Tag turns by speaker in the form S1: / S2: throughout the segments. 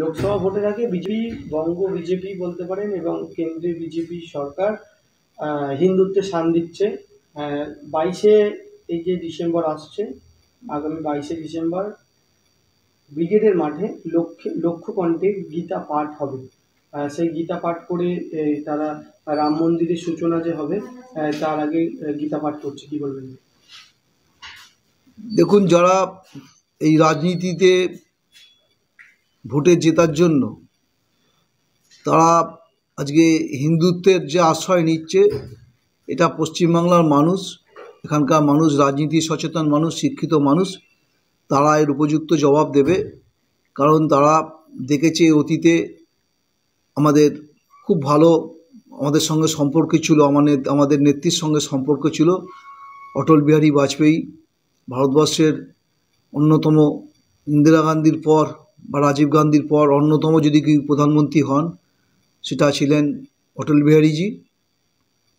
S1: লোকসভা ভোটের আগে বিজেপি বঙ্গ বিজেপি বলতে পারেন এবং কেন্দ্রীয় বিজেপি সরকার হিন্দুত্বে সান দিচ্ছে বাইশে এই যে ডিসেম্বর আসছে আগামী বাইশে ডিসেম্বর ব্রিগেডের মাঠে লক্ষ লক্ষ কণ্ঠে গীতা পাঠ হবে সেই গীতা পাঠ করে তারা রাম মন্দিরের সূচনা যে হবে তার আগে গীতা পাঠ করছে কি বলবেন
S2: দেখুন যারা এই রাজনীতিতে ভোটে জেতার জন্য তারা আজকে হিন্দুত্বের যে আশ্রয় নিচ্ছে এটা পশ্চিমবাংলার মানুষ এখানকার মানুষ রাজনীতি সচেতন মানুষ শিক্ষিত মানুষ তারা এর উপযুক্ত জবাব দেবে কারণ তারা দেখেছে অতীতে আমাদের খুব ভালো আমাদের সঙ্গে সম্পর্ক ছিল আমাদের আমাদের নেত্রীর সঙ্গে সম্পর্ক ছিল অটল বিহারী বাজপেয়ী ভারতবর্ষের অন্যতম ইন্দিরা গান্ধীর পর বা রাজীব গান্ধীর পর অন্যতম যদি কি প্রধানমন্ত্রী হন সেটা ছিলেন অটল বিহারীজি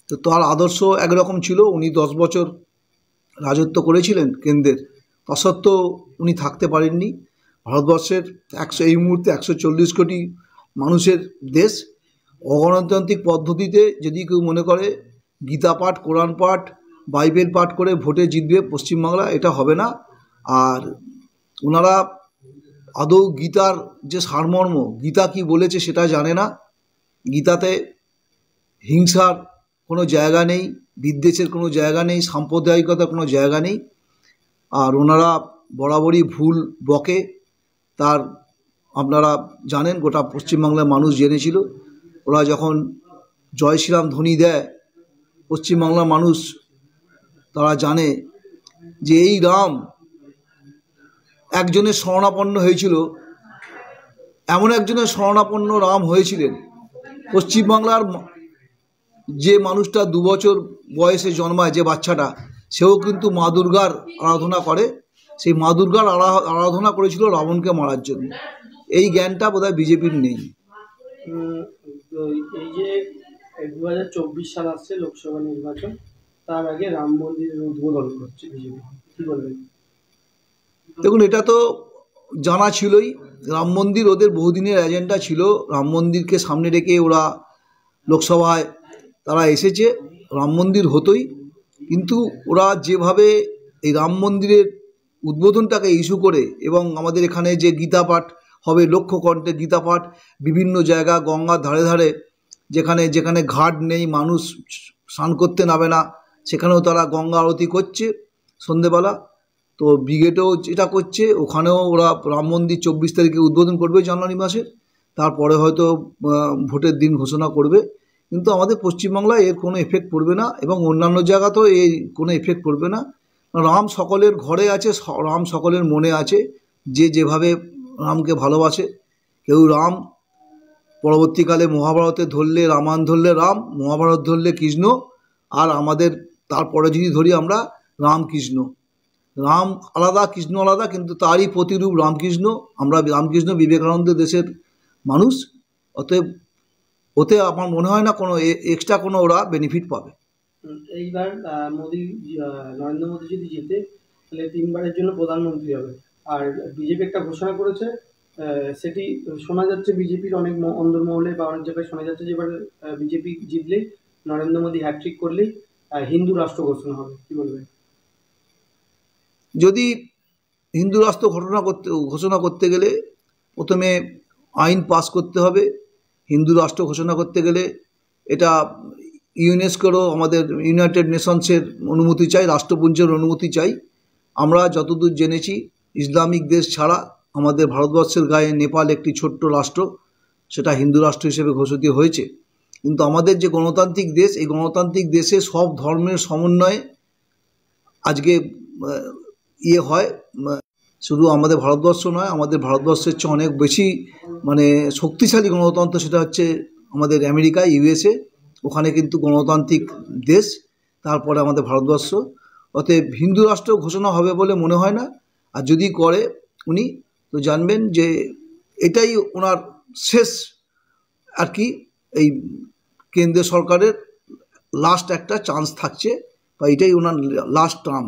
S2: তো তার আদর্শ একরকম ছিল উনি দশ বছর রাজত্ব করেছিলেন কেন্দ্রের তা সত্ত্বেও উনি থাকতে পারেননি ভারতবর্ষের একশো এই মুহূর্তে একশো চল্লিশ কোটি মানুষের দেশ অগণতান্ত্রিক পদ্ধতিতে যদি কেউ মনে করে গীতা পাঠ কোরআন পাঠ বাইবেল পাঠ করে ভোটে জিতবে পশ্চিমবাংলা এটা হবে না আর ওনারা আদৌ গীতার যে সারমর্ম গীতা কি বলেছে সেটা জানে না গীতাতে হিংসার কোনো জায়গা নেই বিদ্বেষের কোনো জায়গা নেই সাম্প্রদায়িকতার কোনো জায়গা নেই আর ওনারা বরাবরই ভুল বকে তার আপনারা জানেন গোটা পশ্চিমবাংলার মানুষ জেনেছিল ওরা যখন জয় শ্রীরাম ধ্বনি দেয় পশ্চিমবাংলার মানুষ তারা জানে যে এই রাম একজনের শরণাপন্ন হয়েছিল এমন একজনের শরণাপন্ন রাম হয়েছিলেন পশ্চিমবাংলার যে মানুষটা দুবছর বয়সে জন্মায় যে বাচ্চাটা সেও কিন্তু মা দুর্গার আরাধনা করে সেই মা দুর্গার আরাধনা করেছিল রাবণকে মারার জন্য এই জ্ঞানটা বোধহয় বিজেপির নেই
S1: এই যে দু চব্বিশ সাল আসছে লোকসভা নির্বাচন তার আগে রাম মন্দিরের উদ্বোধন করছে
S2: বিজেপি কি বলবেন দেখুন এটা তো জানা ছিলই রাম মন্দির ওদের বহুদিনের এজেন্ডা ছিল রাম মন্দিরকে সামনে রেখে ওরা লোকসভায় তারা এসেছে রাম মন্দির হতোই কিন্তু ওরা যেভাবে এই রাম মন্দিরের উদ্বোধনটাকে ইস্যু করে এবং আমাদের এখানে যে গীতা পাঠ হবে লক্ষ্য কণ্ঠে গীতা পাঠ বিভিন্ন জায়গা গঙ্গার ধারে ধারে যেখানে যেখানে ঘাট নেই মানুষ স্নান করতে নামে না সেখানেও তারা গঙ্গা আরতি করছে সন্ধেবেলা তো ব্রিগেডও যেটা করছে ওখানেও ওরা রাম মন্দির চব্বিশ তারিখে উদ্বোধন করবে জানুয়ারি মাসে তারপরে হয়তো ভোটের দিন ঘোষণা করবে কিন্তু আমাদের পশ্চিমবাংলায় এর কোনো এফেক্ট পড়বে না এবং অন্যান্য জায়গাতেও এই কোনো এফেক্ট পড়বে না রাম সকলের ঘরে আছে রাম সকলের মনে আছে যে যেভাবে রামকে ভালোবাসে কেউ রাম পরবর্তীকালে মহাভারতে ধরলে রামায়ণ ধরলে রাম মহাভারত ধরলে কৃষ্ণ আর আমাদের তারপরে যদি ধরি আমরা রামকৃষ্ণ রাম আলাদা কৃষ্ণ আলাদা কিন্তু তারই প্রতিরূপ রামকৃষ্ণ আমরা রামকৃষ্ণ বিবেকানন্দ দেশের মানুষ অতএব ওতে আমার মনে হয় না কোনো এক্সট্রা কোনো ওরা বেনিফিট পাবে
S1: এইবার মোদি নরেন্দ্র মোদি যদি জেতে তাহলে তিনবারের জন্য প্রধানমন্ত্রী হবে আর বিজেপি একটা ঘোষণা করেছে সেটি শোনা যাচ্ছে বিজেপির অনেক অন্দরমহলে বা অনেক জায়গায় শোনা যাচ্ছে যে এবার বিজেপি
S2: জিতলেই নরেন্দ্র মোদী হ্যাট্রিক করলেই হিন্দু রাষ্ট্র ঘোষণা হবে কি বলবেন যদি হিন্দু রাষ্ট্র ঘটনা করতে ঘোষণা করতে গেলে প্রথমে আইন পাস করতে হবে হিন্দু রাষ্ট্র ঘোষণা করতে গেলে এটা ইউনেস্কোরও আমাদের ইউনাইটেড নেশনসের অনুমতি চাই রাষ্ট্রপুঞ্জের অনুমতি চাই আমরা যতদূর জেনেছি ইসলামিক দেশ ছাড়া আমাদের ভারতবর্ষের গায়ে নেপাল একটি ছোট্ট রাষ্ট্র সেটা হিন্দু রাষ্ট্র হিসেবে ঘোষিত হয়েছে কিন্তু আমাদের যে গণতান্ত্রিক দেশ এই গণতান্ত্রিক দেশে সব ধর্মের সমন্বয়ে আজকে ইয়ে হয় শুধু আমাদের ভারতবর্ষ নয় আমাদের ভারতবর্ষের চেয়ে অনেক বেশি মানে শক্তিশালী গণতন্ত্র সেটা হচ্ছে আমাদের আমেরিকা ইউএসএ ওখানে কিন্তু গণতান্ত্রিক দেশ তারপরে আমাদের ভারতবর্ষ অতএব হিন্দু রাষ্ট্র ঘোষণা হবে বলে মনে হয় না আর যদি করে উনি তো জানবেন যে এটাই ওনার শেষ আর কি এই কেন্দ্রীয় সরকারের লাস্ট একটা চান্স থাকছে বা এটাই ওনার লাস্ট টার্ম